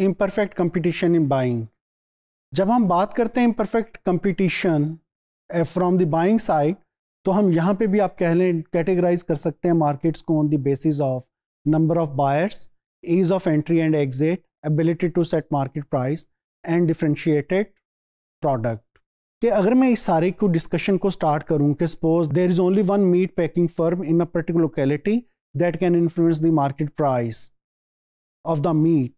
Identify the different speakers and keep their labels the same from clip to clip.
Speaker 1: Imperfect competition in buying जब हम बात करते हैं imperfect competition from the buying side तो हम यहाँ पे भी आप कह लें कैटेगराइज कर सकते हैं मार्केट्स को on the basis of number of buyers ease of entry and exit ability to set market price and differentiated product कि अगर मैं इस सारे को डिस्कशन को स्टार्ट करूं कि suppose there is only one meat packing firm in a particular locality that can influence the market price of the meat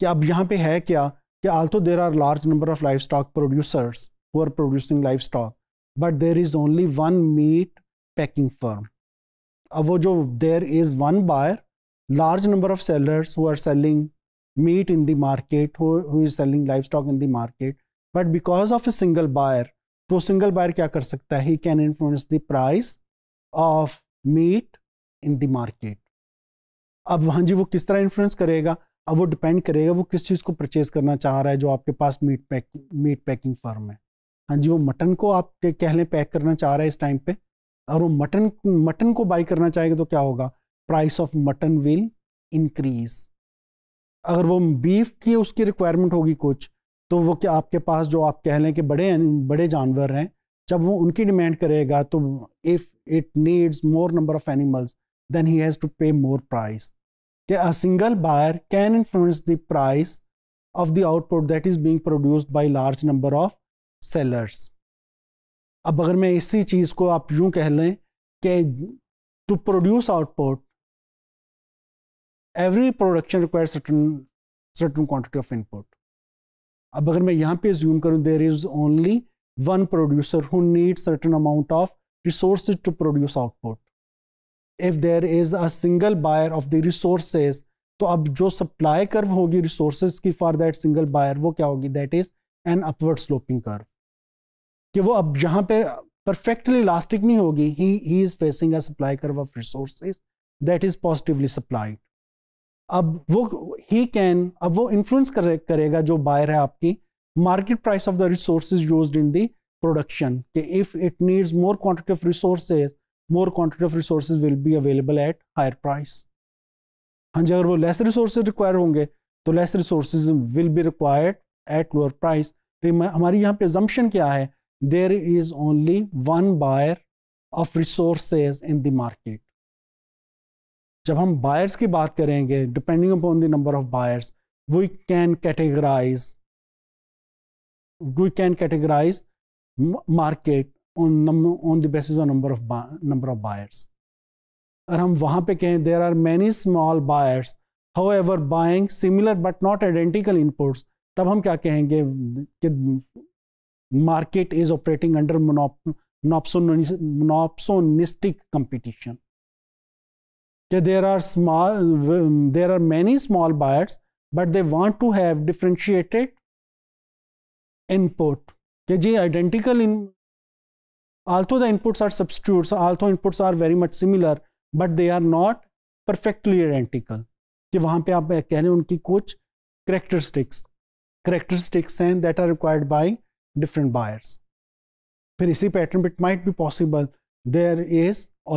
Speaker 1: कि अब यहाँ पे है क्या कि also there are large number of livestock producers who are producing livestock but there is only one meat packing firm अब वो जो there is one buyer large number of sellers who are selling meat in the market who is selling livestock in the market but because of a single buyer तो single buyer क्या कर सकता है he can influence the price of meat in the market अब हाँ जी वो किस तरह इन्फ्लुएंस करेगा अब वो डिपेंड करेगा वो किस चीज़ को परचेज़ करना चाह रहा है जो आपके पास meat pack meat packing firm है हाँ जी वो मटन को आप कह लें पैक करना चाह रहा है इस टाइम पे और वो मटन मटन को बाई करना चाहेगा तो क्या होगा price of mutton will increase अगर वो बीफ की उसकी रिक्वायरमेंट होगी कुछ तो वो क्या आपके पास जो आप कह लें कि बड़े बड़े जानवर हैं जब वो उनकी डिमांड करेगा तो if it needs more number of animals then he has to pay more price a single buyer can influence the price of the output that is being produced by large number of sellers अब अगर मैं इसी चीज़ को आप यूं कह लें कि to produce output every production require certain certain quantity of input अब अगर मैं यहां पे ज्यूम करूं there is only one producer who need certain amount of resource to produce output if there is a single buyer of the resources तो अब जो supply curve होगी रिसोर्सेज की फॉर दैट सिंगल बायर वो क्या होगी that is an upward sloping curve कि वो अब यहाँ पे परफेक्टली इलास्टिक नहीं होगी he he is facing a supply curve of resources that is positively supplied अब वो ही कैन अब वो इन्फ्लुएंस करे, करेगा जो बायर है आपकी market price of the resources used in the production कि if it needs more quantity of resources more quantity of resource will be available at higher price हाँ जी अगर वो लेस रिसोर्स रिक्वायर होंगे तो less resource will be required at lower price हमारी यहाँ पे जम्पन क्या है there is only one buyer of resources in the market जब हम बायर्स की बात करेंगे depending upon the number of buyers we can categorise we can categorise market on num- on the basis of number of bu- number of buyers अगर हम वहाँ पे कहें there are many small buyers however buying similar but not identical inputs तब हम क्या कहेंगे कि market is operating under monopsonistic competition कि there are small there are many small buyers but they want to have differentiated input कि जी identical Although the inputs are substitutes, although inputs are very much similar, but they are not perfectly identical. ki wahan pe aap keh rahe unki kuch characteristics characteristics and that are required by different buyers buyers isi pattern bit might be possible there is oligopsony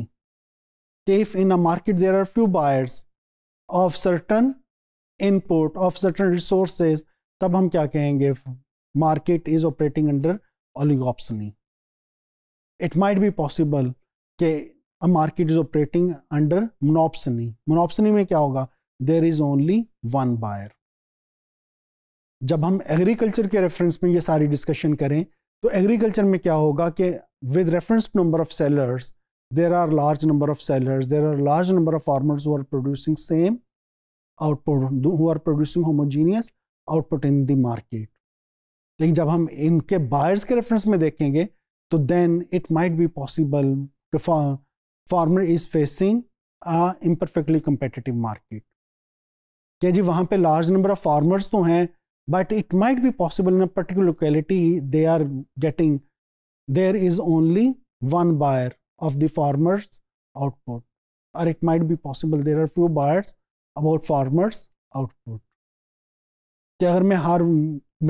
Speaker 1: oligopsony if in a market there are few buyers of certain input of certain resources tab hum kya kahenge market is operating under oligopsony it might be possible कि a market is operating under monopsony monopsony में क्या होगा there is only one buyer जब हम agriculture के reference में ये सारी डिस्कशन करें तो एग्रीकल्चर में क्या होगा कि with reference to number of sellers there are large number of sellers there are large number of farmers who are producing same output who are producing homogeneous output in the market लेकिन जब हम इनके buyers के reference में देखेंगे तो then it might be possible farmer is facing imperfectly a market क्या जी वहाँ पे लार्ज नंबर ऑफ फार्मर्स तो हैं but it might be possible in a particular locality they are getting there is only one buyer of the farmers output और it might be possible there are few buyers about farmers output क्या अगर मैं हार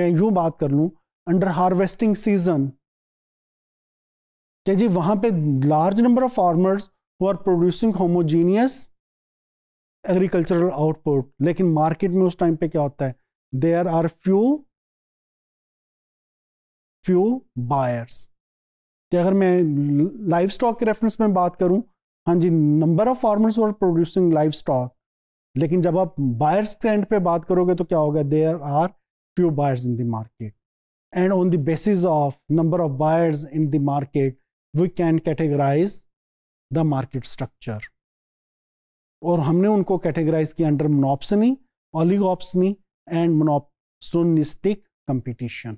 Speaker 1: मैं यूँ बात कर लूँ अंडर हार्वेस्टिंग सीजन कि जी वहाँ पे लार्ज नंबर ऑफ फार्मर्स वो are producing homogeneous agricultural output लेकिन मार्केट में उस टाइम पे क्या होता है there are few few buyers कि अगर मैं लाइव स्टॉक के रेफरेंस में बात करूं हाँ जी number of farmers are producing livestock लेकिन जब आप बायर्स के एंड पे बात करोगे तो क्या होगा there are few buyers in the market and on the basis of number of buyers in the market we can categorise the market structure और हमने उनको कैटेगराइज किया under monopsony oligopsony and monopsonistic competition